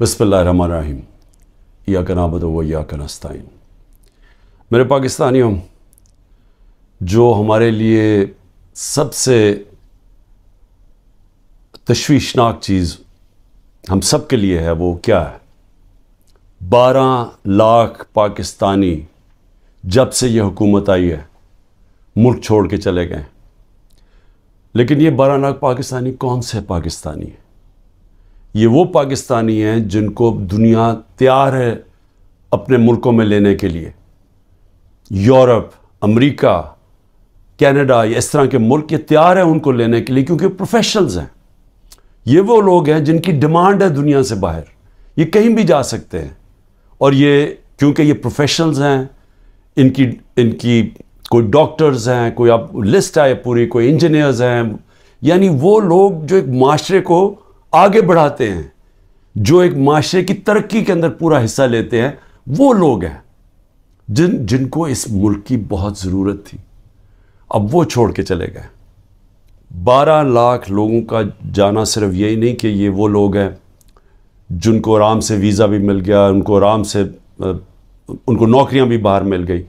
बसमीम या कनाबद व या कनस्ताइन मेरे पाकिस्तानियों जो हमारे लिए सबसे तश्वीशनाक चीज़ हम सब के लिए है वो क्या है बारह लाख पाकिस्तानी जब से ये हुकूमत आई है मुल्क छोड़ के चले गए लेकिन ये बारह लाख पाकिस्तानी कौन से पाकिस्तानी है ये वो पाकिस्तानी हैं जिनको दुनिया तैयार है अपने मुल्कों में लेने के लिए यूरोप अमेरिका कनाडा इस तरह के मुल्क ये तैयार हैं उनको लेने के लिए क्योंकि प्रोफेशनल्स हैं ये वो लोग हैं जिनकी डिमांड है दुनिया से बाहर ये कहीं भी जा सकते हैं और ये क्योंकि ये प्रोफेशनल्स हैं इनकी इनकी कोई डॉक्टर्स हैं कोई आप लिस्ट आए पूरी कोई इंजीनियर्स हैं यानी वो लोग जो एक माशरे को आगे बढ़ाते हैं जो एक माशरे की तरक्की के अंदर पूरा हिस्सा लेते हैं वो लोग हैं जिन जिनको इस मुल्क की बहुत ज़रूरत थी अब वो छोड़ के चले गए बारह लाख लोगों का जाना सिर्फ यही नहीं कि ये वो लोग हैं जिनको आराम से वीज़ा भी मिल गया उनको आराम से उनको नौकरियां भी बाहर मिल गई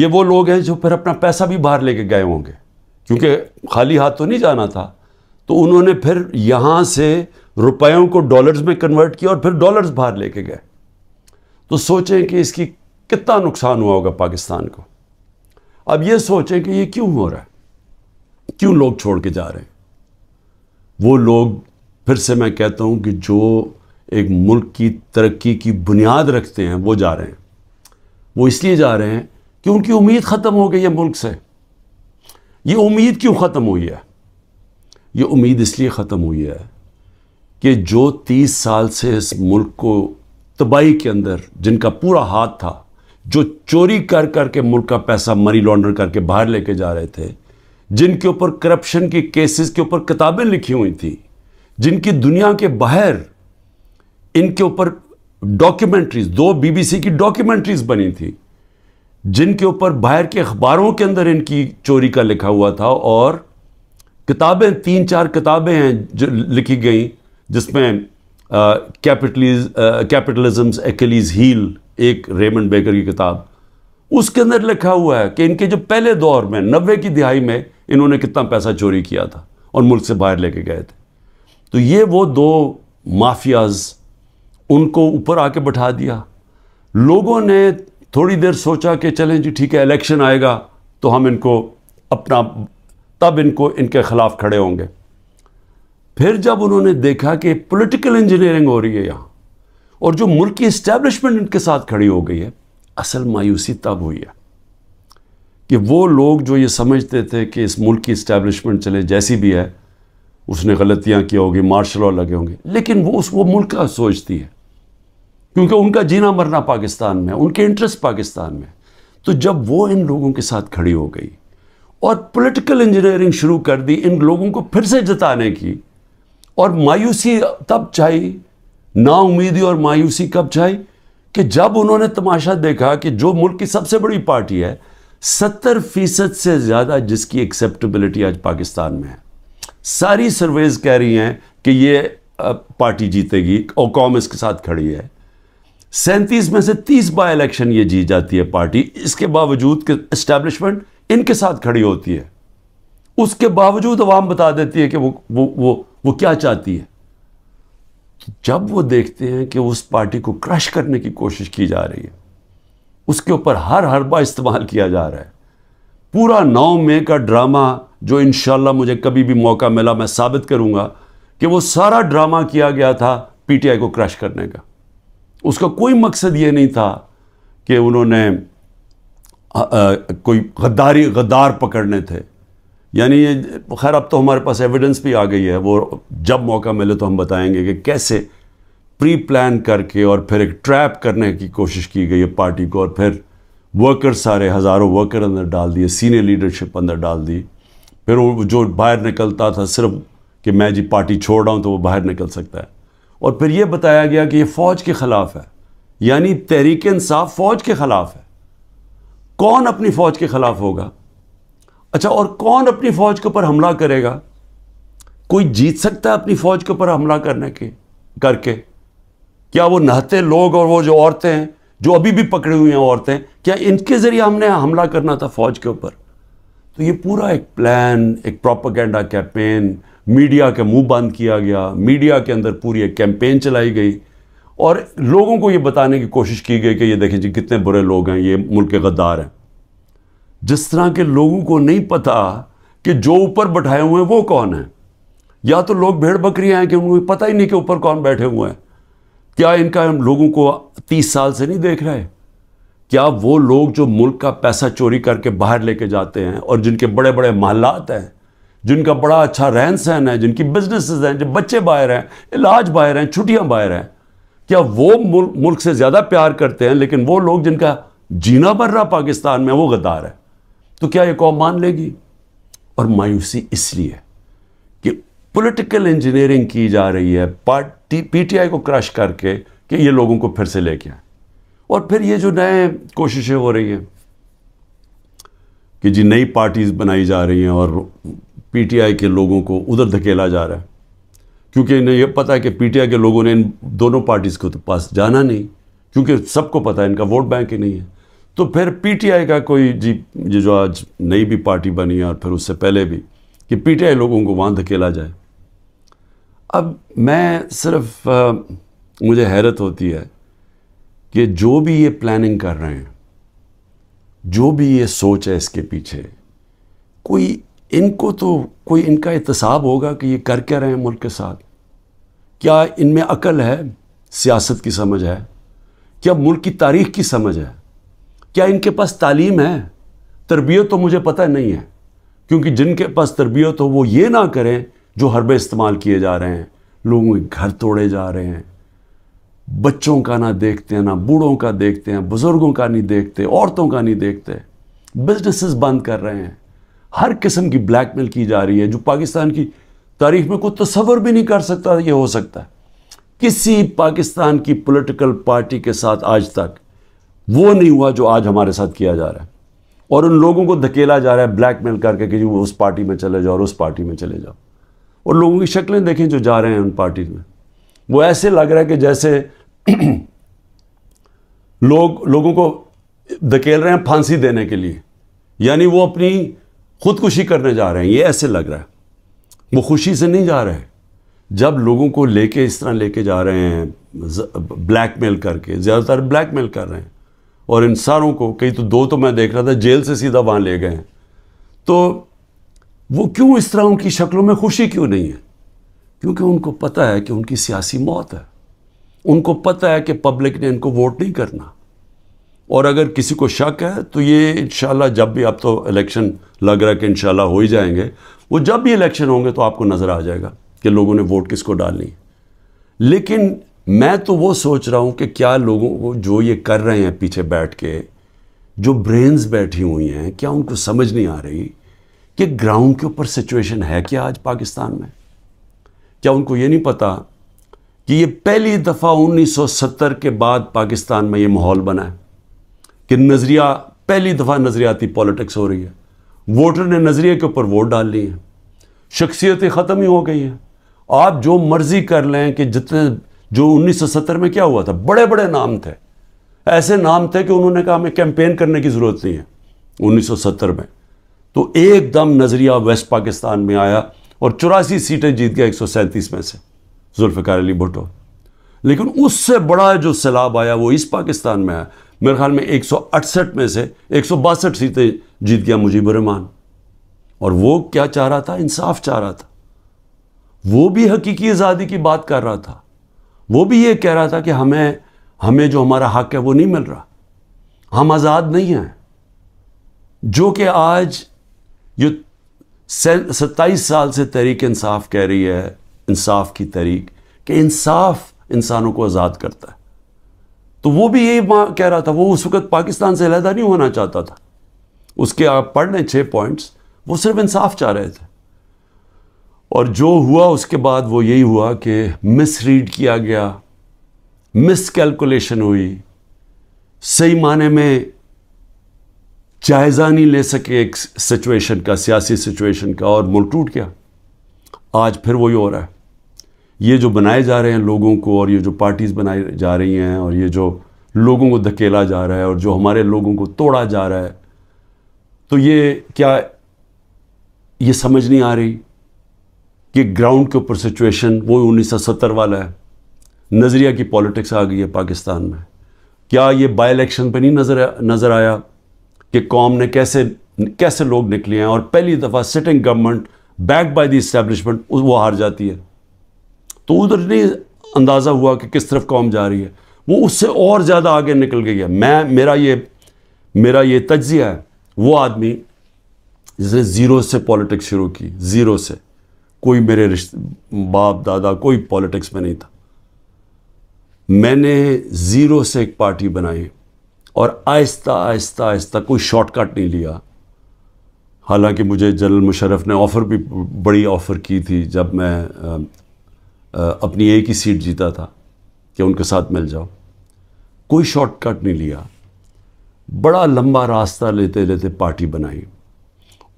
ये वो लोग हैं जो फिर अपना पैसा भी बाहर लेके गए होंगे क्योंकि खाली हाथ तो नहीं जाना था तो उन्होंने फिर यहाँ से रुपयों को डॉलर्स में कन्वर्ट किया और फिर डॉलर्स बाहर लेके गए तो सोचें कि इसकी कितना नुकसान हुआ होगा पाकिस्तान को अब ये सोचें कि ये क्यों हो रहा है क्यों लोग छोड़ के जा रहे हैं वो लोग फिर से मैं कहता हूँ कि जो एक मुल्क की तरक्की की बुनियाद रखते हैं वो जा रहे हैं वो इसलिए जा रहे हैं कि उनकी उम्मीद ख़त्म हो गई है मुल्क से ये उम्मीद क्यों ख़त्म हुई है ये उम्मीद इसलिए ख़त्म हुई है कि जो तीस साल से इस मुल्क को तबाही के अंदर जिनका पूरा हाथ था जो चोरी कर कर के मुल्क का पैसा मनी लॉन्डर करके बाहर लेके जा रहे थे जिनके ऊपर करप्शन के केसेस के ऊपर किताबें लिखी हुई थी जिनकी दुनिया के बाहर इनके ऊपर डॉक्यूमेंट्रीज दो बीबीसी की डॉक्यूमेंट्रीज बनी थी जिनके ऊपर बाहर के अखबारों के अंदर इनकी चोरी का लिखा हुआ था और किताबें तीन चार किताबें हैं जो लिखी गई जिसमें कैपिटलिज कैपिटलिज्म एकेलीज हील एक रेमंड बेकर की किताब उसके अंदर लिखा हुआ है कि इनके जो पहले दौर में नब्बे की दिहाई में इन्होंने कितना पैसा चोरी किया था और मुल्क से बाहर लेके गए थे तो ये वो दो माफियाज उनको ऊपर आके बैठा दिया लोगों ने थोड़ी देर सोचा कि चलें जी ठीक है इलेक्शन आएगा तो हम इनको अपना तब इनको इनके ख़िलाफ़ खड़े होंगे फिर जब उन्होंने देखा कि पॉलिटिकल इंजीनियरिंग हो रही है यहाँ और जो मुल्क की इस्टेब्लिशमेंट इनके साथ खड़ी हो गई है असल मायूसी तब हुई है कि वो लोग जो ये समझते थे कि इस मुल्क की इस्टेब्लिशमेंट चले जैसी भी है उसने गलतियाँ की होगी मार्शल लॉ लगे होंगे लेकिन वो उस वो मुल्क का सोचती है क्योंकि उनका जीना मरना पाकिस्तान में उनके इंटरेस्ट पाकिस्तान में तो जब वो इन लोगों के साथ खड़ी हो गई और पॉलिटिकल इंजीनियरिंग शुरू कर दी इन लोगों को फिर से जताने की और मायूसी तब छाई नाउमीदी और मायूसी कब छाई कि जब उन्होंने तमाशा देखा कि जो मुल्क की सबसे बड़ी पार्टी है सत्तर फीसद से ज़्यादा जिसकी एक्सेप्टेबिलिटी आज पाकिस्तान में है सारी सर्वेज कह रही हैं कि ये पार्टी जीतेगी और कौम इसके साथ खड़ी है सैंतीस में से तीस बाई इलेक्शन ये जीत जाती है पार्टी इसके बावजूद कि इस्टेब्लिशमेंट इनके साथ खड़ी होती है उसके बावजूद आवाम बता देती है कि वो वो वो वो क्या चाहती है जब वो देखते हैं कि उस पार्टी को क्रश करने की कोशिश की जा रही है उसके ऊपर हर हरबा इस्तेमाल किया जा रहा है पूरा नौ मई का ड्रामा जो इन मुझे कभी भी मौका मिला मैं साबित करूंगा कि वो सारा ड्रामा किया गया था पीटीआई को क्रश करने का उसका कोई मकसद ये नहीं था कि उन्होंने कोई गद्दारी गद्दार पकड़ने थे यानी ये खैर अब तो हमारे पास एविडेंस भी आ गई है वो जब मौका मिले तो हम बताएंगे कि कैसे प्री प्लान करके और फिर एक ट्रैप करने की कोशिश की गई है पार्टी को और फिर वर्कर सारे हज़ारों वर्कर अंदर डाल दिए सीनियर लीडरशिप अंदर डाल दी फिर वो जो बाहर निकलता था सिर्फ कि मैं जी पार्टी छोड़ रहा हूँ तो वो बाहर निकल सकता है और फिर ये बताया गया कि ये फ़ौज के ख़िलाफ़ है यानी तहरीक इंसाफ फ़ौज के ख़िलाफ़ है कौन अपनी फौज के खिलाफ होगा अच्छा और कौन अपनी फौज के ऊपर हमला करेगा कोई जीत सकता है अपनी फौज के ऊपर हमला करने के करके क्या वो नहते लोग और वो जो औरतें हैं जो अभी भी पकड़ी हुई हैं औरतें क्या इनके ज़रिए हमने हमला करना था फौज के ऊपर तो ये पूरा एक प्लान एक प्रोपागेंडा कैंपेन मीडिया के मुंह बंद किया गया मीडिया के अंदर पूरी एक कैंपेन चलाई गई और लोगों को ये बताने की कोशिश की गई कि ये देखें जी कितने बुरे लोग हैं ये मुल्क के गद्दार हैं जिस तरह के लोगों को नहीं पता कि जो ऊपर बैठाए हुए हैं वो कौन है या तो लोग भेड़ बकरियाँ हैं कि उनको पता ही नहीं कि ऊपर कौन बैठे हुए हैं क्या इनका हम लोगों को तीस साल से नहीं देख रहे क्या वो लोग जो मुल्क का पैसा चोरी करके बाहर लेके जाते हैं और जिनके बड़े बड़े महलात हैं जिनका बड़ा अच्छा रहन सहन है जिनकी बिजनेसेस हैं जो बच्चे बाहर हैं इलाज बाहर हैं छुट्टियां बाहर हैं क्या वो मुल, मुल्क से ज़्यादा प्यार करते हैं लेकिन वो लोग जिनका जीना बर्रा पाकिस्तान में वो गद्दार है तो क्या ये कौम मान लेगी और मायूसी इसलिए कि पॉलिटिकल इंजीनियरिंग की जा रही है पार्टी पीटीआई को क्रश करके कि ये लोगों को फिर से लेके आए और फिर ये जो नए कोशिशें हो रही हैं कि जी नई पार्टीज़ बनाई जा रही हैं और पीटीआई के लोगों को उधर धकेला जा रहा है क्योंकि इन्हें यह पता है कि पीटीआई के लोगों ने इन दोनों पार्टीज़ को तो पास जाना नहीं क्योंकि सबको पता है इनका वोट बैंक ही नहीं है तो फिर पीटीआई का कोई जी ये जो आज नई भी पार्टी बनी है और फिर उससे पहले भी कि पीटीआई लोगों को वहाँ धकेला जाए अब मैं सिर्फ आ, मुझे हैरत होती है कि जो भी ये प्लानिंग कर रहे हैं जो भी ये सोच है इसके पीछे कोई इनको तो कोई इनका एहतसाब होगा कि ये कर क्या रहे हैं मुल्क के साथ क्या इनमें अकल है सियासत की समझ है क्या मुल्क की तारीख की समझ है क्या इनके पास तालीम है तरबियत तो मुझे पता नहीं है क्योंकि जिनके पास तरबियत हो वो ये ना करें जो हरबे इस्तेमाल किए जा रहे हैं लोगों के घर तोड़े जा रहे हैं बच्चों का ना देखते हैं ना बूढ़ों का देखते हैं बुज़ुर्गों का नहीं देखते औरतों का नहीं देखते बिजनेसेस बंद कर रहे हैं हर किस्म की ब्लैकमेल की जा रही है जो पाकिस्तान की तारीख में कोई तस्वर भी नहीं कर सकता ये हो सकता है किसी पाकिस्तान की पॉलिटिकल पार्टी के साथ आज तक वो नहीं हुआ जो आज हमारे साथ किया जा रहा है और उन लोगों को धकेला जा रहा है ब्लैकमेल करके कि वो उस पार्टी में चले जाओ और उस पार्टी में चले जाओ और लोगों की शक्लें देखें जो जा रहे हैं उन पार्टी में वो ऐसे लग रहा है कि जैसे लोग लोगों को धकेल रहे हैं फांसी देने के लिए यानी वो अपनी खुदकुशी करने जा रहे हैं ये ऐसे लग रहा है वो खुशी से नहीं जा रहे हैं जब लोगों को लेके इस तरह लेके जा रहे हैं ब्लैक मेल करके ज़्यादातर ब्लैक मेल कर रहे हैं और इन सारों को कई तो दो तो मैं देख रहा था जेल से सीधा वहाँ ले गए हैं तो वो क्यों इस तरह उनकी शक्लों में खुशी क्यों नहीं है क्योंकि उनको पता है कि उनकी सियासी मौत है उनको पता है कि पब्लिक ने इनको वोट नहीं करना और अगर किसी को शक है तो ये इन जब भी आप तो इलेक्शन लग रहा है कि इन हो ही जाएंगे वो जब भी इलेक्शन होंगे तो आपको नज़र आ जाएगा कि लोगों ने वोट किसको डालनी है लेकिन मैं तो वो सोच रहा हूँ कि क्या लोगों को जो ये कर रहे हैं पीछे बैठ के जो ब्रेन्स बैठी हुई हैं क्या उनको समझ नहीं आ रही कि ग्राउंड के ऊपर सिचुएशन है क्या आज पाकिस्तान में क्या उनको ये नहीं पता कि ये पहली दफ़ा 1970 के बाद पाकिस्तान में ये माहौल बना है कि नज़रिया पहली दफ़ा नज़रियाती पॉलिटिक्स हो रही है वोटर ने नज़रिए के ऊपर वोट डाल ली है शख्सियतें ख़त्म ही हो गई हैं आप जो मर्ज़ी कर लें कि जितने जो 1970 में क्या हुआ था बड़े बड़े नाम थे ऐसे नाम थे कि उन्होंने कहा हमें कैंपेन करने की ज़रूरत नहीं है 1970 में तो एकदम नज़रिया वेस्ट पाकिस्तान में आया और चौरासी सीटें जीत गया एक में से जुल्फ़िकार अली भुट्टो लेकिन उससे बड़ा जो सैलाब आया वो इस पाकिस्तान में आया मेरे ख्याल में एक में से एक सीटें जीत गया मुजीब रहमान और वो क्या चाह रहा था इंसाफ चाह रहा था वो भी हकीकी आज़ादी की बात कर रहा था वो भी ये कह रहा था कि हमें हमें जो हमारा हक है वो नहीं मिल रहा हम आज़ाद नहीं हैं जो कि आज ये सत्ताईस साल से तहरीक इंसाफ कह रही है इंसाफ की तहरीक कि इंसाफ इंसानों को आज़ाद करता है तो वो भी यही कह रहा था वो उस वक्त पाकिस्तान से अलहदा नहीं होना चाहता था उसके आप पढ़ लें छः पॉइंट्स वो सिर्फ इंसाफ चाह रहे थे और जो हुआ उसके बाद वो यही हुआ कि मिस रीड किया गया मिस कैलकुलेशन हुई सही माने में जायज़ा नहीं ले सके एक सिचुएशन का सियासी सिचुएशन का और मुल्क टूट गया आज फिर वही हो रहा है ये जो बनाए जा रहे हैं लोगों को और ये जो पार्टीज़ बनाई जा रही हैं और ये जो लोगों को धकेला जा रहा है और जो हमारे लोगों को तोड़ा जा रहा है तो ये क्या ये समझ नहीं आ रही कि ग्राउंड के ऊपर सिचुएशन वो उन्नीस सौ सत्तर वाला है नज़रिया की पॉलिटिक्स आ गई है पाकिस्तान में क्या ये बाई इलेक्शन पर नहीं नज़र नज़र आया कि कौम ने कैसे कैसे लोग निकले हैं और पहली दफ़ा sitting government back by the establishment वो हार जाती है तो उधर नहीं अंदाज़ा हुआ कि किस तरफ कौम जा रही है वो उससे और ज़्यादा आगे निकल गई है मैं मेरा ये मेरा ये तजिया है वो आदमी जिसने ज़ीरो से पॉलिटिक्स शुरू की ज़ीरो से कोई मेरे रिश्ते बाप दादा कोई पॉलिटिक्स में नहीं था मैंने ज़ीरो से एक पार्टी बनाई और आहिस्ता आहिस्ता आहिस्ता कोई शॉर्टकट नहीं लिया हालांकि मुझे जनरल मुशरफ ने ऑफ़र भी बड़ी ऑफ़र की थी जब मैं अपनी एक ही सीट जीता था कि उनके साथ मिल जाओ कोई शॉर्टकट नहीं लिया बड़ा लंबा रास्ता लेते लेते पार्टी बनाई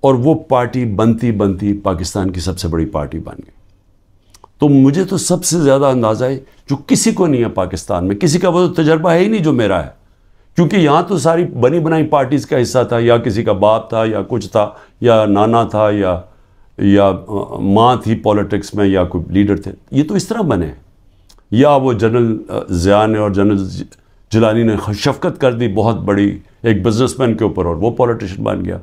और वो पार्टी बनती बनती पाकिस्तान की सबसे बड़ी पार्टी बन गई तो मुझे तो सबसे ज़्यादा अंदाज़ा है जो किसी को नहीं है पाकिस्तान में किसी का वो तो तजर्बा है ही नहीं जो मेरा है क्योंकि यहाँ तो सारी बनी बनाई पार्टीज़ का हिस्सा था या किसी का बाप था या कुछ था या नाना था या या माँ थी पॉलिटिक्स में या कोई लीडर थे ये तो इस तरह बने या वो जनरल ज़िया ने और जनरल जिलानी ने शफकत कर दी बहुत बड़ी एक बिजनेसमैन के ऊपर और वो पॉलिटिशियन बन गया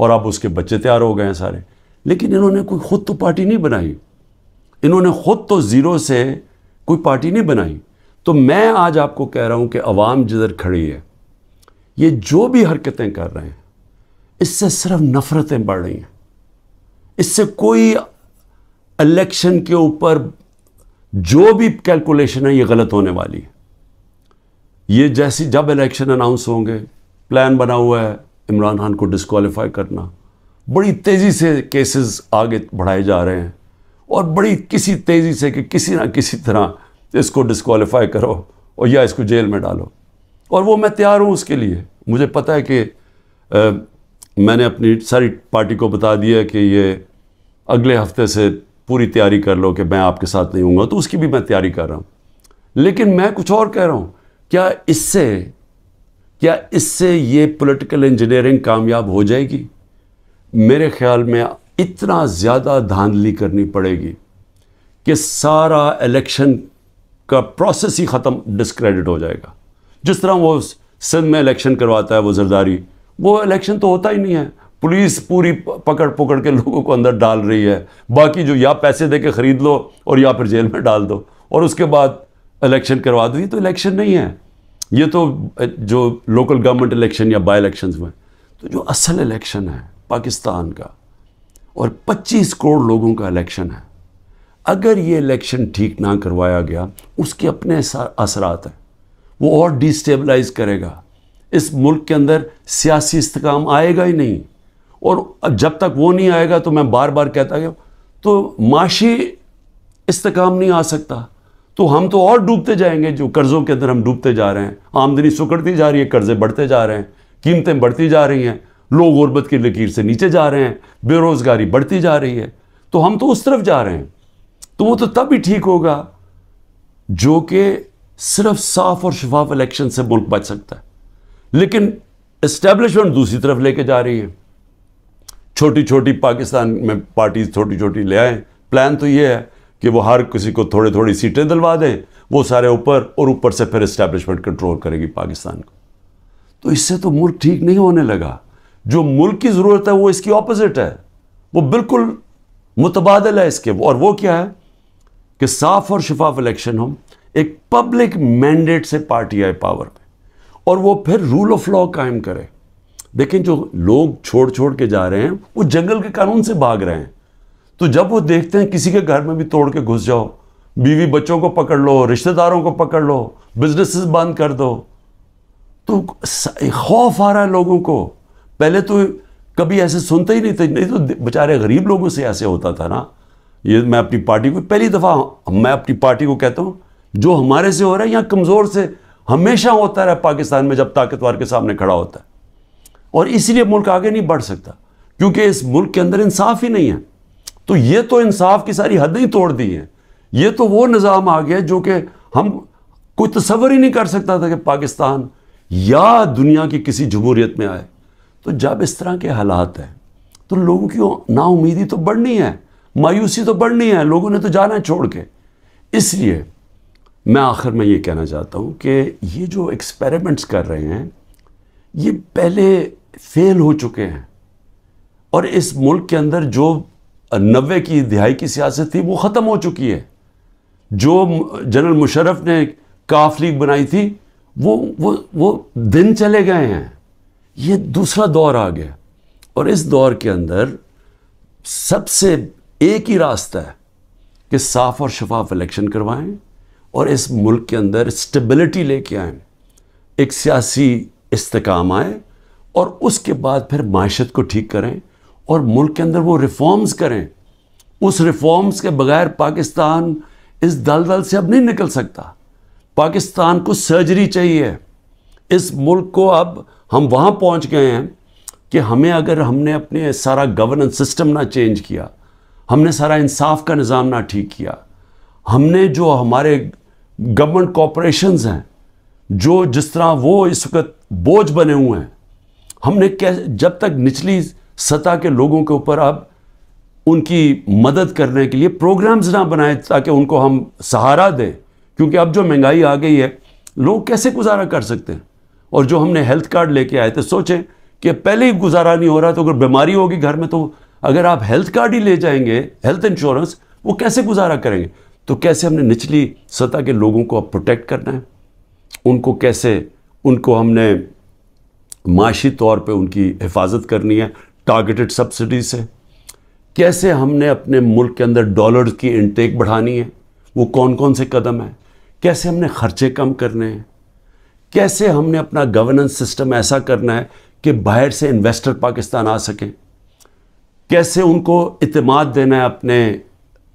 और अब उसके बच्चे तैयार हो गए हैं सारे लेकिन इन्होंने कोई ख़ुद तो पार्टी नहीं बनाई इन्होंने ख़ुद तो ज़ीरो से कोई पार्टी नहीं बनाई तो मैं आज आपको कह रहा हूँ कि अवाम जिधर खड़ी है ये जो भी हरकतें कर रहे हैं इससे सिर्फ नफ़रतें बढ़ रही हैं इससे कोई इलेक्शन के ऊपर जो भी कैलकुलेशन है ये गलत होने वाली है ये जैसी जब इलेक्शन अनाउंस होंगे प्लान बना हुआ है इमरान खान को डिस्कालीफाई करना बड़ी तेज़ी से केसेस आगे बढ़ाए जा रहे हैं और बड़ी किसी तेज़ी से कि किसी ना किसी तरह इसको डिसक्वालीफाई करो और या इसको जेल में डालो और वो मैं तैयार हूँ उसके लिए मुझे पता है कि आ, मैंने अपनी सारी पार्टी को बता दिया कि ये अगले हफ्ते से पूरी तैयारी कर लो कि मैं आपके साथ नहीं हूँगा तो उसकी भी मैं तैयारी कर रहा हूँ लेकिन मैं कुछ और कह रहा हूँ क्या इससे क्या इससे ये पॉलिटिकल इंजीनियरिंग कामयाब हो जाएगी मेरे ख्याल में इतना ज़्यादा धांधली करनी पड़ेगी कि सारा इलेक्शन का प्रोसेस ही ख़त्म डिस्क्रेडिट हो जाएगा जिस तरह वो सिंध में इलेक्शन करवाता है वो जरदारी वो इलेक्शन तो होता ही नहीं है पुलिस पूरी पकड़ पकड़ के लोगों को अंदर डाल रही है बाकी जो या पैसे दे के ख़रीद लो और या फिर जेल में डाल दो और उसके बाद इलेक्शन करवा दो ये तो इलेक्शन नहीं है ये तो जो लोकल गवर्नमेंट इलेक्शन या बाई इलेक्शन हुए तो जो असल इलेक्शन है पाकिस्तान का और 25 करोड़ लोगों का इलेक्शन है अगर ये इलेक्शन ठीक ना करवाया गया उसके अपने असरात हैं वो और डिस्टेबलाइज करेगा इस मुल्क के अंदर सियासी इस्तकाम आएगा ही नहीं और जब तक वो नहीं आएगा तो मैं बार बार कहता गया तो माशी इस्तकाम नहीं आ सकता तो हम तो और डूबते जाएंगे जो कर्ज़ों के अंदर हम डूबते जा रहे हैं आमदनी सुकड़ती जा रही है कर्ज़े बढ़ते जा रहे हैं कीमतें बढ़ती जा रही हैं लोग गुरबत की लकीर से नीचे जा रहे हैं बेरोज़गारी बढ़ती जा रही है तो हम तो उस तरफ जा रहे हैं तो वो तो तब ही ठीक होगा जो कि सिर्फ साफ और शफाफ इलेक्शन से मुल्क बच सकता है लेकिन इस्टेब्लिशमेंट दूसरी तरफ लेके जा रही है छोटी छोटी पाकिस्तान में पार्टीज छोटी छोटी ले आएँ प्लान तो ये है कि वो हर किसी को थोड़ी थोड़ी सीटें दिलवा दें वो सारे ऊपर और ऊपर से फिर इस्टेब्लिशमेंट कंट्रोल करेगी पाकिस्तान को तो इससे तो मुल्क ठीक नहीं होने लगा जो मुल्क की ज़रूरत है वो इसकी ऑपोजिट है वो बिल्कुल मुतबादल है इसके और वो क्या है कि साफ और शफाफ इलेक्शन हो एक पब्लिक मैंडेट से पार्टी आए पावर में और वो फिर रूल ऑफ लॉ कायम करे लेकिन जो लोग छोड़ छोड़ के जा रहे हैं वो जंगल के कानून से भाग रहे हैं तो जब वो देखते हैं किसी के घर में भी तोड़ के घुस जाओ बीवी बच्चों को पकड़ लो रिश्तेदारों को पकड़ लो बिजनेस बंद कर दो तो खौफ आ रहा है लोगों को पहले तो कभी ऐसे सुनते ही नहीं थे नहीं तो बेचारे गरीब लोगों से ऐसे होता था ना ये मैं अपनी पार्टी को पहली दफ़ा मैं अपनी पार्टी को कहता हूँ जो हमारे से हो रहा है यहाँ कमज़ोर से हमेशा होता रहा पाकिस्तान में जब ताकतवर के सामने खड़ा होता है और इसलिए मुल्क आगे नहीं बढ़ सकता क्योंकि इस मुल्क के अंदर इंसाफ ही नहीं है तो ये तो इंसाफ की सारी हदें ही तोड़ दी हैं ये तो वो निज़ाम आ गया जो कि हम कोई तस्वर ही नहीं कर सकता था कि पाकिस्तान या दुनिया की किसी जमहूरीत में आए तो जब इस तरह के हालात हैं तो लोगों की नाउमीदी तो बढ़नी है मायूसी तो बढ़नी है लोगों ने तो जाना है छोड़ के इसलिए मैं आखिर में ये कहना चाहता हूँ कि ये जो एक्सपेरिमेंट्स कर रहे हैं ये पहले फेल हो चुके हैं और इस मुल्क के अंदर जो नब्बे की दिहाई की सियासत थी वो ख़त्म हो चुकी है जो जनरल मुशरफ ने काफ लीग बनाई थी वो वो वो दिन चले गए हैं ये दूसरा दौर आ गया और इस दौर के अंदर सबसे एक ही रास्ता है कि साफ और शफाफ इलेक्शन करवाएं और इस मुल्क के अंदर स्टेबिलिटी लेके आए एक सियासी इस्तकाम आए और उसके बाद फिर माशत को ठीक करें और मुल्क के अंदर वो रिफॉर्म्स करें उस रिफॉर्म्स के बगैर पाकिस्तान इस दल दल से अब नहीं निकल सकता पाकिस्तान को सर्जरी चाहिए इस मुल्क को अब हम वहाँ पहुँच गए हैं कि हमें अगर हमने अपने सारा गवर्नेंस सिस्टम ना चेंज किया हमने सारा इंसाफ का निज़ाम ना ठीक किया हमने जो हमारे गवर्नमेंट कॉपोरेशन हैं जो जिस तरह वो इस वक्त बोझ बने हुए हैं हमने कैसे जब तक निचली सतह के लोगों के ऊपर आप उनकी मदद करने के लिए प्रोग्राम्स ना बनाए ताकि उनको हम सहारा दें क्योंकि अब जो महंगाई आ गई है लोग कैसे गुजारा कर सकते हैं और जो हमने हेल्थ कार्ड लेके आए थे सोचें कि पहले ही गुजारा नहीं हो रहा तो अगर बीमारी होगी घर में तो अगर आप हेल्थ कार्ड ही ले जाएंगे हेल्थ इंश्योरेंस वो कैसे गुजारा करेंगे तो कैसे हमने निचली सतह के लोगों को अब प्रोटेक्ट करना है उनको कैसे उनको हमने माशी तौर पे उनकी हिफाजत करनी है टारगेटेड सब्सिडी से कैसे हमने अपने मुल्क के अंदर डॉलर की इनटेक बढ़ानी है वो कौन कौन से कदम हैं कैसे हमने खर्चे कम करने हैं कैसे हमने अपना गवर्नेंस सिस्टम ऐसा करना है कि बाहर से इन्वेस्टर पाकिस्तान आ सकें कैसे उनको इतमाद देना है अपने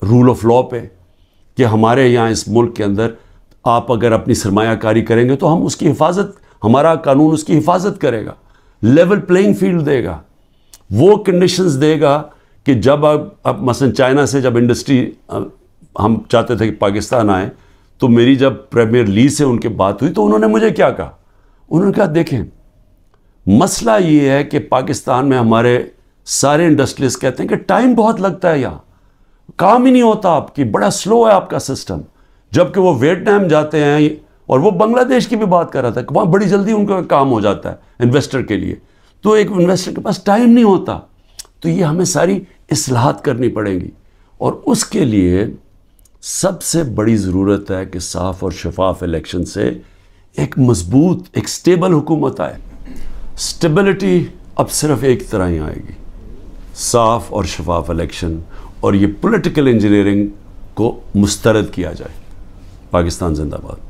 रूल ऑफ लॉ पे कि हमारे यहाँ इस मुल्क के अंदर आप अगर अपनी सरमाकारी करेंगे तो हम उसकी हिफाजत हमारा कानून उसकी हिफाजत करेगा लेवल प्लेइंग फील्ड देगा वो कंडीशंस देगा कि जब अब अब मसलन चाइना से जब इंडस्ट्री हम चाहते थे कि पाकिस्तान आए तो मेरी जब प्रीमियर ली से उनके बात हुई तो उन्होंने मुझे क्या कहा उन्होंने कहा देखें मसला ये है कि पाकिस्तान में हमारे सारे इंडस्ट्रीज कहते हैं कि टाइम बहुत लगता है यहाँ काम ही नहीं होता आपकी बड़ा स्लो है आपका सिस्टम जबकि वो वेट जाते हैं और वो बांग्लादेश की भी बात कर रहा था वहाँ बड़ी जल्दी उनका काम हो जाता है इन्वेस्टर के लिए तो एक इन्वेस्टर के पास टाइम नहीं होता तो ये हमें सारी असलाहत करनी पड़ेंगी और उसके लिए सबसे बड़ी ज़रूरत है कि साफ़ और शफाफ इलेक्शन से एक मजबूत एक स्टेबल हुकूमत आए स्टेबिलिटी अब सिर्फ एक तरह ही आएगी साफ़ और शफाफ इलेक्शन और ये पॉलिटिकल इंजीनियरिंग को मुस्तरद किया जाए पाकिस्तान जिंदाबाद